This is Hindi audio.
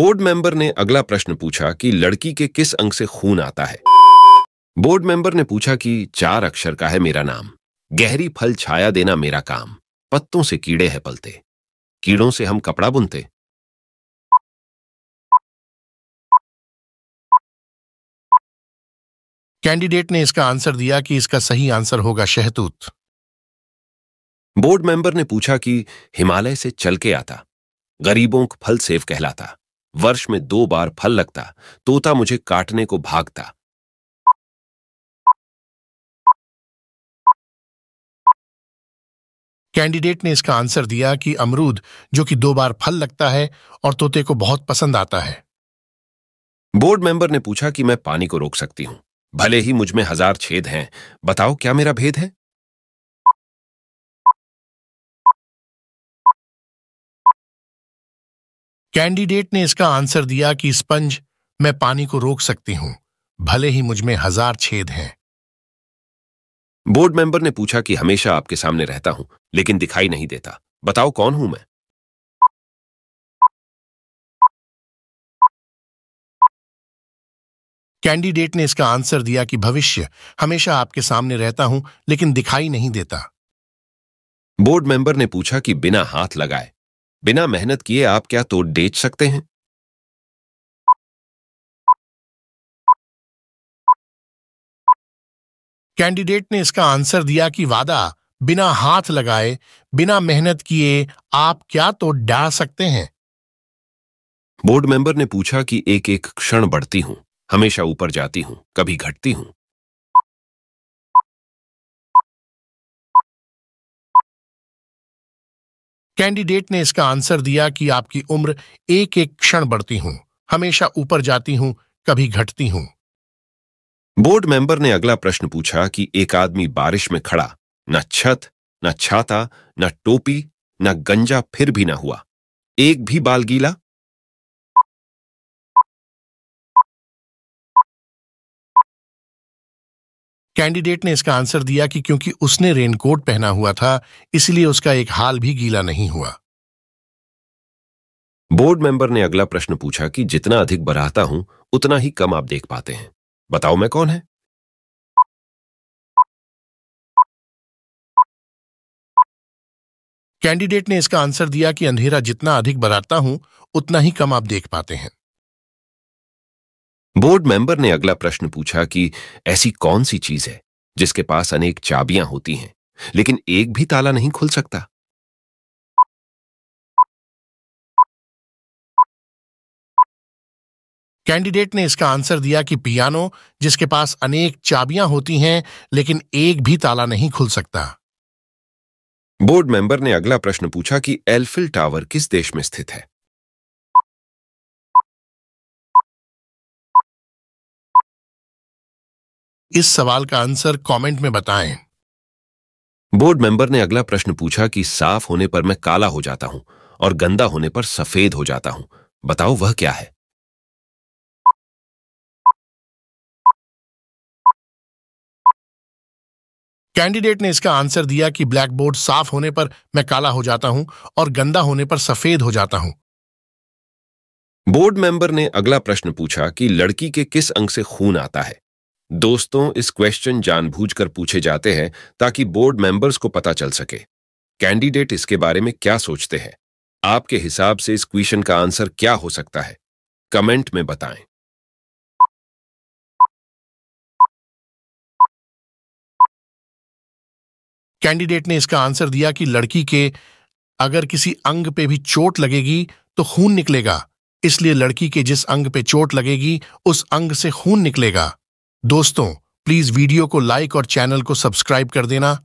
बोर्ड मेंबर ने अगला प्रश्न पूछा कि लड़की के किस अंक से खून आता है बोर्ड मेंबर ने पूछा कि चार अक्षर का है मेरा नाम गहरी फल छाया देना मेरा काम पत्तों से कीड़े हैं पलते कीड़ों से हम कपड़ा बुनते कैंडिडेट ने इसका आंसर दिया कि इसका सही आंसर होगा शहतूत बोर्ड मेंबर ने पूछा कि हिमालय से चल के आता गरीबों को फल सेव कहलाता वर्ष में दो बार फल लगता तोता मुझे काटने को भागता कैंडिडेट ने इसका आंसर दिया कि अमरूद जो कि दो बार फल लगता है और तोते को बहुत पसंद आता है बोर्ड मेंबर ने पूछा कि मैं पानी को रोक सकती हूं भले ही मुझमें हजार छेद हैं बताओ क्या मेरा भेद है कैंडिडेट ने इसका आंसर दिया कि स्पंज मैं पानी को रोक सकती हूं भले ही मुझमें हजार छेद हैं बोर्ड मेंबर ने पूछा कि हमेशा आपके सामने रहता हूं लेकिन दिखाई नहीं देता बताओ कौन हूं मैं कैंडिडेट ने इसका आंसर दिया कि भविष्य हमेशा आपके सामने रहता हूं लेकिन दिखाई नहीं देता बोर्ड मेंबर ने पूछा कि बिना हाथ लगाए बिना मेहनत किए आप क्या तोड़ डेच सकते हैं कैंडिडेट ने इसका आंसर दिया कि वादा बिना हाथ लगाए बिना मेहनत किए आप क्या तो डा सकते हैं बोर्ड मेंबर ने पूछा कि एक एक क्षण बढ़ती हूं हमेशा ऊपर जाती हूं कभी घटती हूं कैंडिडेट ने इसका आंसर दिया कि आपकी उम्र एक एक क्षण बढ़ती हूं हमेशा ऊपर जाती हूं कभी घटती हूं बोर्ड मेंबर ने अगला प्रश्न पूछा कि एक आदमी बारिश में खड़ा न छत न छाता न टोपी न गंजा फिर भी न हुआ एक भी बाल गीला कैंडिडेट ने इसका आंसर दिया कि क्योंकि उसने रेनकोट पहना हुआ था इसलिए उसका एक हाल भी गीला नहीं हुआ बोर्ड मेंबर ने अगला प्रश्न पूछा कि जितना अधिक बढ़ाता हूं उतना ही कम आप देख पाते हैं बताओ मैं कौन है कैंडिडेट ने इसका आंसर दिया कि अंधेरा जितना अधिक बढ़ाता हूं उतना ही कम आप देख पाते हैं बोर्ड मेंबर ने अगला प्रश्न पूछा कि ऐसी कौन सी चीज है जिसके पास अनेक चाबियां होती हैं लेकिन एक भी ताला नहीं खुल सकता कैंडिडेट ने इसका आंसर दिया कि पियानो जिसके पास अनेक चाबियां होती हैं लेकिन एक भी ताला नहीं खुल सकता बोर्ड मेंबर ने अगला प्रश्न पूछा कि एल्फिल टावर किस देश में स्थित है इस सवाल का आंसर कमेंट में बताएं बोर्ड मेंबर ने अगला प्रश्न पूछा कि साफ होने पर मैं काला हो जाता हूं और गंदा होने पर सफेद हो जाता हूं बताओ वह क्या है कैंडिडेट ने इसका आंसर दिया कि ब्लैक बोर्ड साफ होने पर मैं काला हो जाता हूं और गंदा होने पर सफेद हो जाता हूं बोर्ड मेंबर ने अगला प्रश्न पूछा कि लड़की के किस अंग से खून आता है दोस्तों इस क्वेश्चन जानबूझकर पूछे जाते हैं ताकि बोर्ड मेंबर्स को पता चल सके कैंडिडेट इसके बारे में क्या सोचते हैं आपके हिसाब से इस क्वेश्चन का आंसर क्या हो सकता है कमेंट में बताएं कैंडिडेट ने इसका आंसर दिया कि लड़की के अगर किसी अंग पे भी चोट लगेगी तो खून निकलेगा इसलिए लड़की के जिस अंग पे चोट लगेगी उस अंग से खून निकलेगा दोस्तों प्लीज वीडियो को लाइक और चैनल को सब्सक्राइब कर देना